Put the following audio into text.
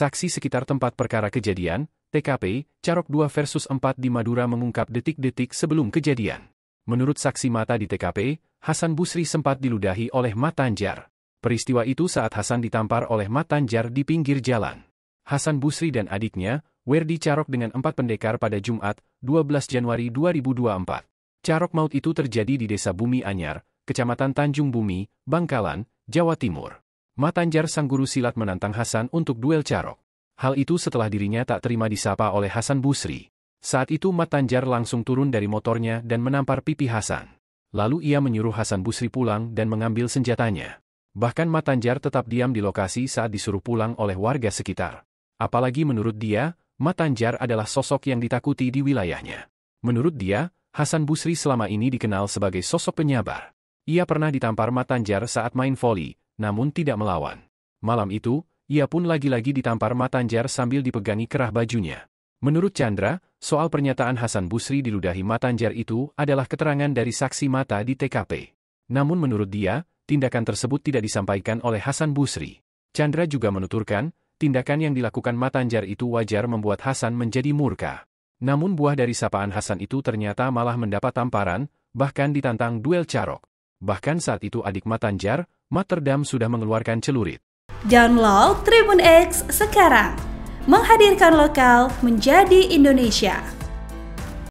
Saksi sekitar tempat perkara kejadian, TKP, Carok 2 versus 4 di Madura mengungkap detik-detik sebelum kejadian. Menurut saksi mata di TKP, Hasan Busri sempat diludahi oleh Matanjar. Peristiwa itu saat Hasan ditampar oleh Matanjar di pinggir jalan. Hasan Busri dan adiknya, Werdi Carok dengan empat pendekar pada Jumat, 12 Januari 2024. Carok maut itu terjadi di Desa Bumi Anyar, Kecamatan Tanjung Bumi, Bangkalan, Jawa Timur. Matanjar sang guru silat menantang Hasan untuk duel carok. Hal itu setelah dirinya tak terima disapa oleh Hasan Busri. Saat itu Matanjar langsung turun dari motornya dan menampar pipi Hasan. Lalu ia menyuruh Hasan Busri pulang dan mengambil senjatanya. Bahkan Matanjar tetap diam di lokasi saat disuruh pulang oleh warga sekitar. Apalagi menurut dia, Matanjar adalah sosok yang ditakuti di wilayahnya. Menurut dia, Hasan Busri selama ini dikenal sebagai sosok penyabar. Ia pernah ditampar Matanjar saat main voli, namun tidak melawan. Malam itu, ia pun lagi-lagi ditampar Matanjar sambil dipegangi kerah bajunya. Menurut Chandra, soal pernyataan Hasan Busri diludahi Matanjar itu adalah keterangan dari saksi mata di TKP. Namun menurut dia, tindakan tersebut tidak disampaikan oleh Hasan Busri. Chandra juga menuturkan, tindakan yang dilakukan Matanjar itu wajar membuat Hasan menjadi murka. Namun buah dari sapaan Hasan itu ternyata malah mendapat tamparan, bahkan ditantang duel carok. Bahkan saat itu adik Matanjar, Materdam sudah mengeluarkan celurit. Download Tribun X sekarang, menghadirkan lokal menjadi Indonesia.